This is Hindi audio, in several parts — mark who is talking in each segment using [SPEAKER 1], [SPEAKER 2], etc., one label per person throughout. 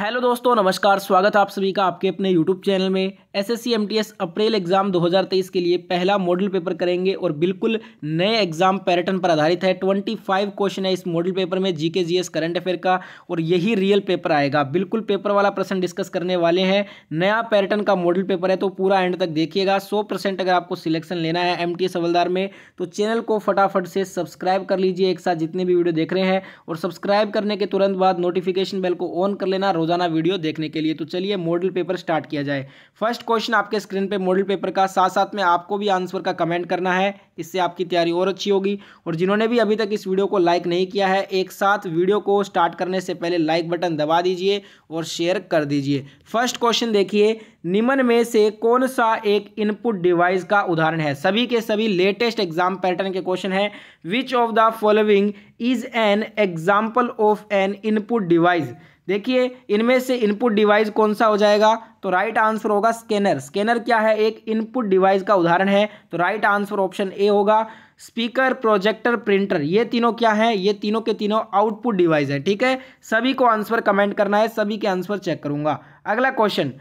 [SPEAKER 1] हेलो दोस्तों नमस्कार स्वागत है आप सभी का आपके अपने यूट्यूब चैनल में एसएससी एमटीएस अप्रैल एग्जाम 2023 के लिए पहला मॉडल पेपर करेंगे और बिल्कुल नए एग्जाम पैटर्न पर आधारित है 25 क्वेश्चन है इस मॉडल पेपर में जीके जीएस करंट अफेयर का और यही रियल पेपर आएगा बिल्कुल पेपर वाला प्रश्न डिस्कस करने वाले हैं नया पैटर्न का मॉडल पेपर है तो पूरा एंड तक देखिएगा सौ अगर आपको सिलेक्शन लेना है एम हवलदार में तो चैनल को फटाफट से सब्सक्राइब कर लीजिए एक साथ जितने भी वीडियो देख रहे हैं और सब्सक्राइब करने के तुरंत बाद नोटिफिकेशन बेल को ऑन कर लेना रोजाना वीडियो देखने के लिए तो चलिए मॉडल पेपर स्टार्ट किया जाए फर्स्ट क्वेश्चन आपके स्क्रीन पे मॉडल पेपर का साथ साथ में आपको भी आंसर का कमेंट करना है इससे आपकी तैयारी और अच्छी होगी और जिन्होंने भी अभी तक इस वीडियो को लाइक नहीं किया है एक साथ वीडियो को स्टार्ट करने से पहले लाइक बटन दबा दीजिए और शेयर कर दीजिए फर्स्ट क्वेश्चन देखिए निमन में से कौन सा एक इनपुट डिवाइस का उदाहरण है सभी के सभी लेटेस्ट एग्जाम पैटर्न के क्वेश्चन है which of the following is an example of an input device देखिए इनमें से इनपुट डिवाइस कौन सा हो जाएगा तो राइट आंसर होगा स्कैनर स्कैनर क्या है एक इनपुट डिवाइस का उदाहरण है तो राइट आंसर ऑप्शन ए होगा स्पीकर प्रोजेक्टर प्रिंटर ये तीनों क्या हैं ये तीनों के तीनों आउटपुट डिवाइस है ठीक है सभी को आंसर कमेंट करना है सभी के आंसर चेक करूंगा अगला क्वेश्चन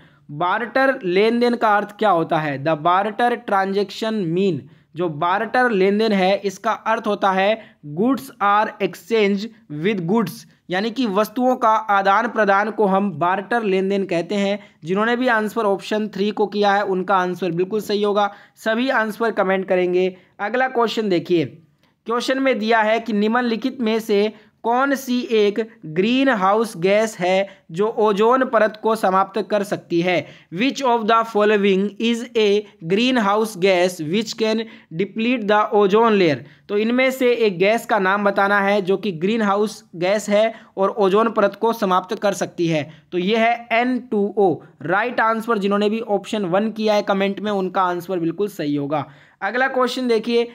[SPEAKER 1] बार्टर लेन देन का अर्थ क्या होता है द बार्टर ट्रांजेक्शन मीन जो बार्टर लेन देन है इसका अर्थ होता है goods are exchange with goods यानी कि वस्तुओं का आदान प्रदान को हम बार्टर लेन देन कहते हैं जिन्होंने भी आंसर ऑप्शन थ्री को किया है उनका आंसर बिल्कुल सही होगा सभी आंसर कमेंट करेंगे अगला क्वेश्चन देखिए क्वेश्चन में दिया है कि निम्नलिखित में से कौन सी एक ग्रीन हाउस गैस है जो ओजोन परत को समाप्त कर सकती है which of the following is a greenhouse gas which can deplete the ozone layer तो इनमें से एक गैस का नाम बताना है जो कि ग्रीन हाउस गैस है और ओजोन परत को समाप्त कर सकती है तो यह है N two O right answer जिन्होंने भी ऑप्शन वन किया है कमेंट में उनका आंसर बिल्कुल सही होगा अगला क्वेश्चन देखिए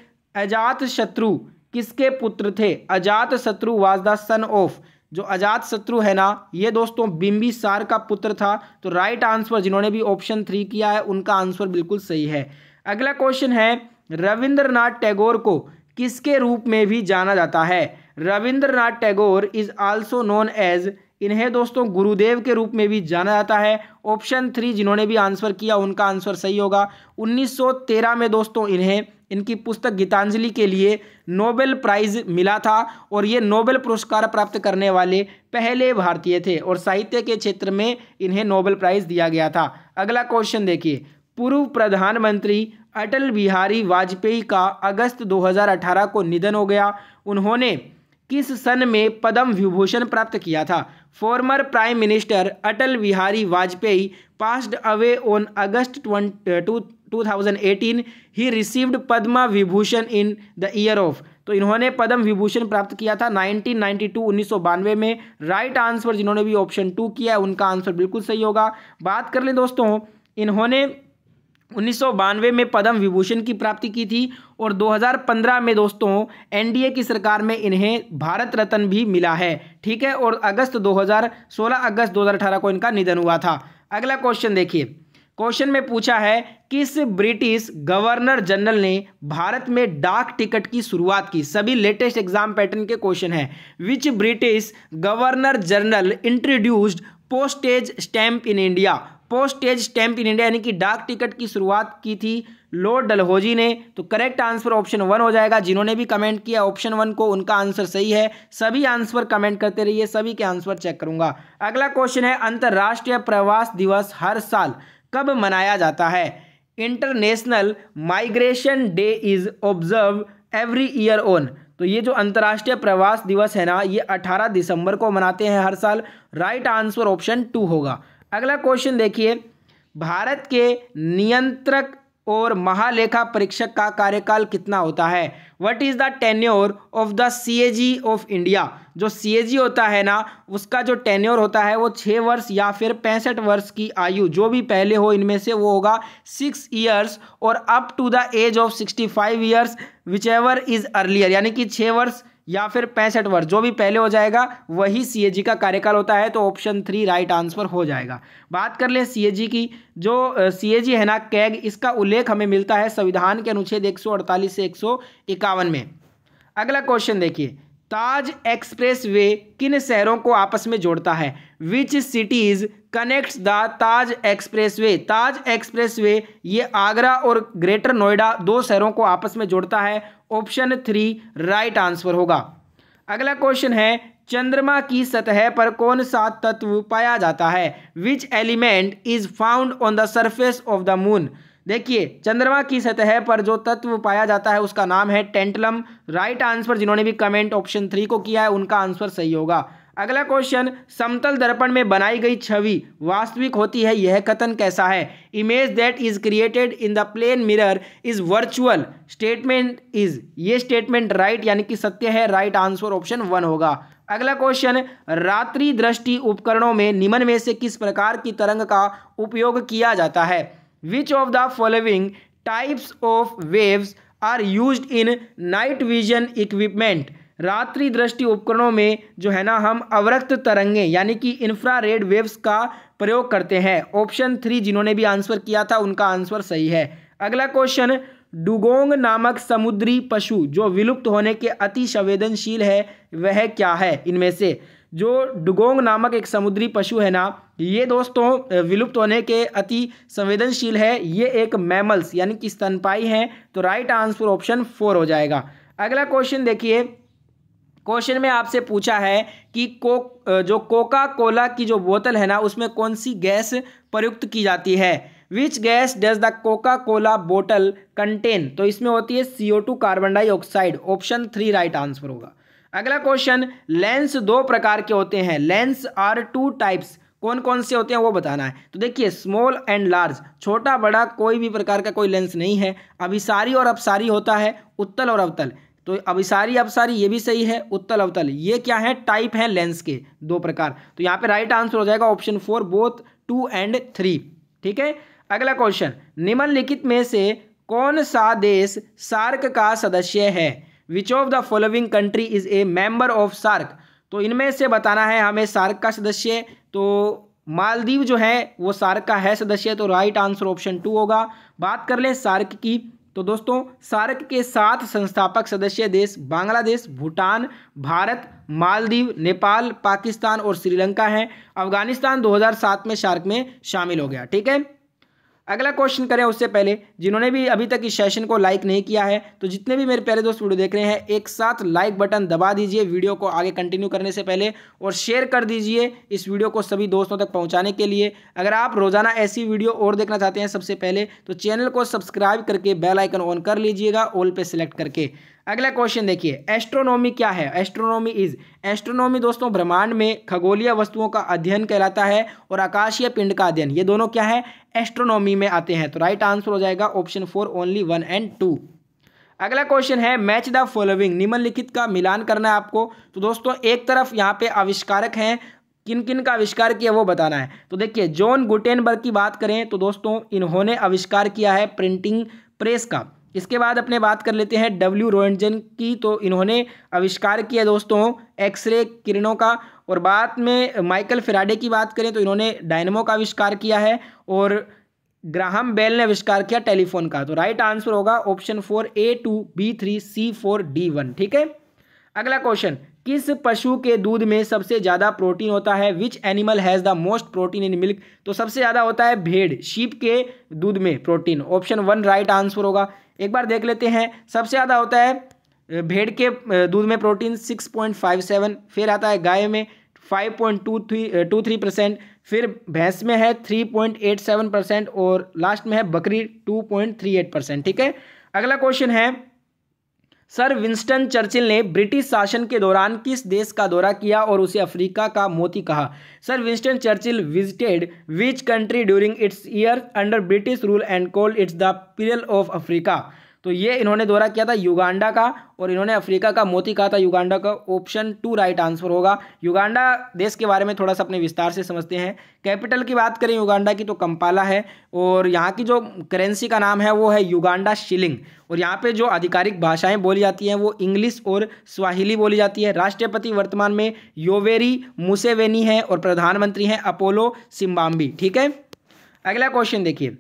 [SPEAKER 1] अजात शत्रु किसके पुत्र थे अजात शत्रु वाज द सन ऑफ जो अजात शत्रु है ना ये दोस्तों बिम्बिसार का पुत्र था तो राइट आंसर जिन्होंने भी ऑप्शन थ्री किया है उनका आंसर बिल्कुल सही है अगला क्वेश्चन है रविंद्रनाथ टैगोर को किसके रूप में भी जाना जाता है Rabindranath Tagore is also known as इन्हें दोस्तों गुरुदेव के रूप में भी जाना जाता है ऑप्शन थ्री जिन्होंने भी आंसर किया उनका आंसर सही होगा 1913 में दोस्तों इन्हें इनकी पुस्तक गीतांजलि के लिए नोबेल प्राइज मिला था और ये नोबेल पुरस्कार प्राप्त करने वाले पहले भारतीय थे और साहित्य के क्षेत्र में इन्हें नोबेल प्राइज दिया गया था अगला क्वेश्चन देखिए पूर्व प्रधानमंत्री अटल बिहारी वाजपेयी का अगस्त 2018 को निधन हो गया उन्होंने किस सन में पद्म विभूषण प्राप्त किया था former prime minister Atal Bihari Vajpayee passed away on August two 2018 he received Padma Vibhushan in the year of तो इन्होंने पद्म विभूषण प्राप्त किया था 1992 1992 में राइट आंसर जिन्होंने भी ऑप्शन टू किया है उनका आंसर बिल्कुल सही होगा बात कर लें दोस्तों इन्होंने उन्नीस में पद्म विभूषण की प्राप्ति की थी और 2015 में दोस्तों एनडीए की सरकार में इन्हें भारत रत्न भी मिला है ठीक है और अगस्त 2016 अगस्त 2018 को इनका निधन हुआ था अगला क्वेश्चन देखिए क्वेश्चन में पूछा है किस ब्रिटिश गवर्नर जनरल ने भारत में डाक टिकट की शुरुआत की सभी लेटेस्ट एग्जाम पैटर्न के क्वेश्चन है which British governor general introduced postage stamp in India postage stamp in India यानी कि डाक टिकट की शुरुआत की थी लॉर्ड डलहोजी ने तो करेक्ट आंसर ऑप्शन वन हो जाएगा जिन्होंने भी कमेंट किया ऑप्शन वन को उनका आंसर सही है सभी आंसर कमेंट करते रहिए सभी के आंसर चेक करूंगा अगला क्वेश्चन है अंतर्राष्ट्रीय प्रवास दिवस हर साल कब मनाया जाता है international migration day is observe every year on तो ये जो अंतर्राष्ट्रीय प्रवास दिवस है ना ये 18 दिसंबर को मनाते हैं हर साल राइट आंसर ऑप्शन टू होगा अगला क्वेश्चन देखिए भारत के नियंत्रक और महालेखा परीक्षक का कार्यकाल कितना होता है what is the tenure of the CAG of India जो सीएजी होता है ना उसका जो टेन्योर होता है वो छः वर्ष या फिर पैंसठ वर्ष की आयु जो भी पहले हो इनमें से वो होगा सिक्स ईयर्स और up to the age of sixty five years whichever is earlier यानी कि छः वर्ष या फिर पैंसठ वर्ष जो भी पहले हो जाएगा वही सी का कार्यकाल होता है तो ऑप्शन थ्री राइट आंसर हो जाएगा बात कर ले सी की जो सी है ना कैग इसका उल्लेख हमें मिलता है संविधान के अनुच्छेद एक से एक में अगला क्वेश्चन देखिए ताज एक्सप्रेस वे किन शहरों को आपस में जोड़ता है which cities connects the Taj expressway Taj expressway ये आगरा और ग्रेटर नोएडा दो शहरों को आपस में जोड़ता है ऑप्शन थ्री राइट आंसर होगा अगला क्वेश्चन है चंद्रमा की सतह पर कौन सा तत्व पाया जाता है which element is found on the surface of the moon देखिए चंद्रमा की सतह पर जो तत्व पाया जाता है उसका नाम है टेंटलम राइट आंसर जिन्होंने भी कमेंट ऑप्शन थ्री को किया है उनका आंसर सही होगा अगला क्वेश्चन समतल दर्पण में बनाई गई छवि वास्तविक होती है यह कथन कैसा है image that is created in the plane mirror is virtual statement is ये स्टेटमेंट राइट यानी कि सत्य है राइट आंसर ऑप्शन वन होगा अगला क्वेश्चन रात्रि दृष्टि उपकरणों में निम्न में से किस प्रकार की तरंग का उपयोग किया जाता है which of the following types of waves are use in night vision equipment रात्रि दृष्टि उपकरणों में जो है ना हम अवरक्त तरंगे यानी कि इंफ्रारेड वेव्स का प्रयोग करते हैं ऑप्शन थ्री जिन्होंने भी आंसर किया था उनका आंसर सही है अगला क्वेश्चन डुगोंग नामक समुद्री पशु जो विलुप्त होने के अति संवेदनशील है वह क्या है इनमें से जो डुगोंग नामक एक समुद्री पशु है ना ये दोस्तों विलुप्त होने के अति संवेदनशील है ये एक मैमल्स यानी कि स्तनपाई हैं तो राइट आंसर ऑप्शन फोर हो जाएगा अगला क्वेश्चन देखिए क्वेश्चन में आपसे पूछा है कि को जो कोका कोला की जो बोतल है ना उसमें कौन सी गैस प्रयुक्त की जाती है which gas does the Coca Cola bottle contain तो इसमें होती है C carbon dioxide option three right answer होगा अगला क्वेश्चन लेंस दो प्रकार के होते हैं लेंस आर टू टाइप्स कौन कौन से होते हैं वो बताना है तो देखिए स्मॉल एंड लार्ज छोटा बड़ा कोई भी प्रकार का कोई लेंस नहीं है अभिसारी और अपसारी होता है उत्तल और अवतल तो अभिसारी अपसारी ये भी सही है उत्तल अवतल ये क्या है टाइप है लेंस के दो प्रकार तो यहाँ पे राइट आंसर हो जाएगा option four both two and three ठीक है अगला क्वेश्चन निम्नलिखित में से कौन सा देश सार्क का सदस्य है which of the following country is a member of SAARC तो इनमें से बताना है हमें सार्क का सदस्य तो मालदीव जो है वो सार्क का है सदस्य तो राइट आंसर ऑप्शन टू होगा बात कर लें सार्क की तो दोस्तों सार्क के सात संस्थापक सदस्य देश बांग्लादेश भूटान भारत मालदीव नेपाल पाकिस्तान और श्रीलंका हैं अफगानिस्तान 2007 में सार्क में शामिल हो गया ठीक है अगला क्वेश्चन करें उससे पहले जिन्होंने भी अभी तक इस सेशन को लाइक नहीं किया है तो जितने भी मेरे प्यारे दोस्त वीडियो देख रहे हैं एक साथ लाइक बटन दबा दीजिए वीडियो को आगे कंटिन्यू करने से पहले और शेयर कर दीजिए इस वीडियो को सभी दोस्तों तक पहुँचाने के लिए अगर आप रोज़ाना ऐसी वीडियो और देखना चाहते हैं सबसे पहले तो चैनल को सब्सक्राइब करके बेलाइकन ऑन कर लीजिएगा ऑल पर सिलेक्ट करके अगला क्वेश्चन देखिए एस्ट्रोनॉमी क्या है एस्ट्रोनॉमी इज एस्ट्रोनॉमी दोस्तों ब्रह्मांड में खगोलीय वस्तुओं का अध्ययन कहलाता है और आकाशीय पिंड का अध्ययन ये दोनों क्या है एस्ट्रोनॉमी में आते हैं तो राइट आंसर हो जाएगा option four only one and two अगला क्वेश्चन है मैच द फॉलोविंग निम्नलिखित का मिलान करना है आपको तो दोस्तों एक तरफ यहाँ पे आविष्कारक हैं किन किन का आविष्कार किया वो बताना है तो देखिए जॉन गुटेनबर्ग की बात करें तो दोस्तों इन्होंने आविष्कार किया है प्रिंटिंग प्रेस का इसके बाद अपने बात कर लेते हैं डब्ल्यू रोहनजन की तो इन्होंने आविष्कार किया दोस्तों एक्सरे किरणों का और बाद में माइकल फिराडे की बात करें तो इन्होंने डायनमो का आविष्कार किया है और ग्राहम बेल ने आविष्कार किया टेलीफोन का तो राइट आंसर होगा option four A two B three C four D one ठीक है अगला क्वेश्चन किस पशु के दूध में सबसे ज़्यादा प्रोटीन होता है which animal has the most protein in milk तो सबसे ज़्यादा होता है भेड़ शीप के दूध में protein option one right answer होगा एक बार देख लेते हैं सबसे ज़्यादा होता है भेड़ के दूध में protein six point five seven फिर आता है गाय में five point two three two three percent फिर भैंस में है three point eight seven percent और लास्ट में है बकरी two point three eight percent ठीक है अगला क्वेश्चन है सर विंस्टन चर्चिल ने ब्रिटिश शासन के दौरान किस देश का दौरा किया और उसे अफ्रीका का मोती कहा sir Winston Churchill visited which country during its year under British rule and called its the pearl of Africa तो ये इन्होंने दौरा किया था युगांडा का और इन्होंने अफ्रीका का मोती कहा था युगांडा का ऑप्शन टू राइट आंसर होगा युगांडा देश के बारे में थोड़ा सा अपने विस्तार से समझते हैं कैपिटल की बात करें युगांडा की तो कंपाला है और यहाँ की जो करेंसी का नाम है वो है युगांडा शिलिंग और यहाँ पे जो आधिकारिक भाषाएं बोली जाती हैं वो इंग्लिश और स्वाहिली बोली जाती है राष्ट्रपति वर्तमान में योवेरी मुसेवेनी है और प्रधानमंत्री हैं अपोलो सिम्बाम्बी ठीक है अगला क्वेश्चन देखिए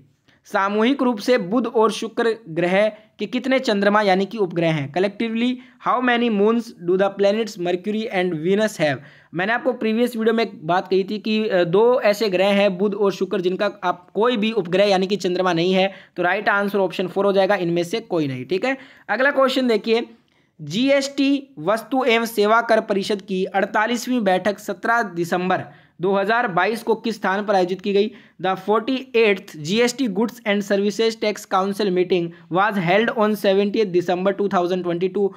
[SPEAKER 1] सामूहिक रूप से बुध और शुक्र ग्रह के कितने चंद्रमा यानी कि उपग्रह हैं collectively how many moons do the planets Mercury and Venus have मैंने आपको प्रीवियस वीडियो में एक बात कही थी कि दो ऐसे ग्रह हैं बुध और शुक्र जिनका आप कोई भी उपग्रह यानी कि चंद्रमा नहीं है तो राइट आंसर ऑप्शन फोर हो जाएगा इनमें से कोई नहीं ठीक है अगला क्वेश्चन देखिए जीएसटी वस्तु एवं सेवा कर परिषद की 48वीं बैठक 17 दिसंबर 2022 को किस स्थान पर आयोजित की गई the forty eighth GST goods and services tax council meeting was held on seventy December 2022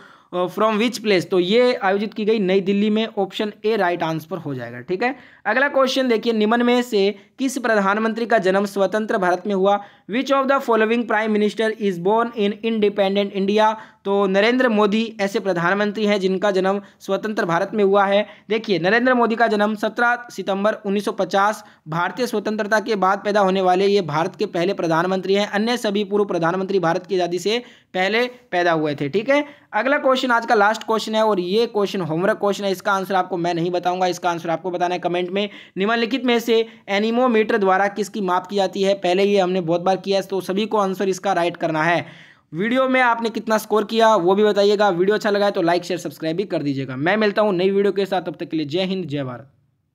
[SPEAKER 1] from which place तो ये आयोजित की गई नई दिल्ली में ऑप्शन ए राइट आंसर हो जाएगा ठीक है अगला क्वेश्चन देखिए निम्न में से किस प्रधानमंत्री का जन्म स्वतंत्र भारत में हुआ which of the following prime minister is born in independent India तो नरेंद्र मोदी ऐसे प्रधानमंत्री हैं जिनका जन्म स्वतंत्र भारत में हुआ है देखिए नरेंद्र मोदी का जन्म 17 सितंबर 1950 भारतीय स्वतंत्रता के बाद पैदा होने वाले ये भारत के पहले प्रधानमंत्री हैं अन्य सभी पूर्व प्रधानमंत्री भारत की आज़ादी से पहले पैदा हुए थे ठीक है अगला क्वेश्चन आज का लास्ट क्वेश्चन है और ये क्वेश्चन होमवर्क क्वेश्चन है इसका आंसर आपको मैं नहीं बताऊंगा इसका आंसर आपको बताना है कमेंट में निम्नलिखित में से एनिमो थर्मोमीटर द्वारा किसकी माप की जाती है पहले ये हमने बहुत बार किया है तो सभी को आंसर इसका राइट करना है वीडियो में आपने कितना स्कोर किया वो भी बताइएगा वीडियो अच्छा लगा है तो लाइक शेयर सब्सक्राइब भी कर दीजिएगा मैं मिलता हूँ नई वीडियो के साथ तब तक के लिए जय हिंद जय भारत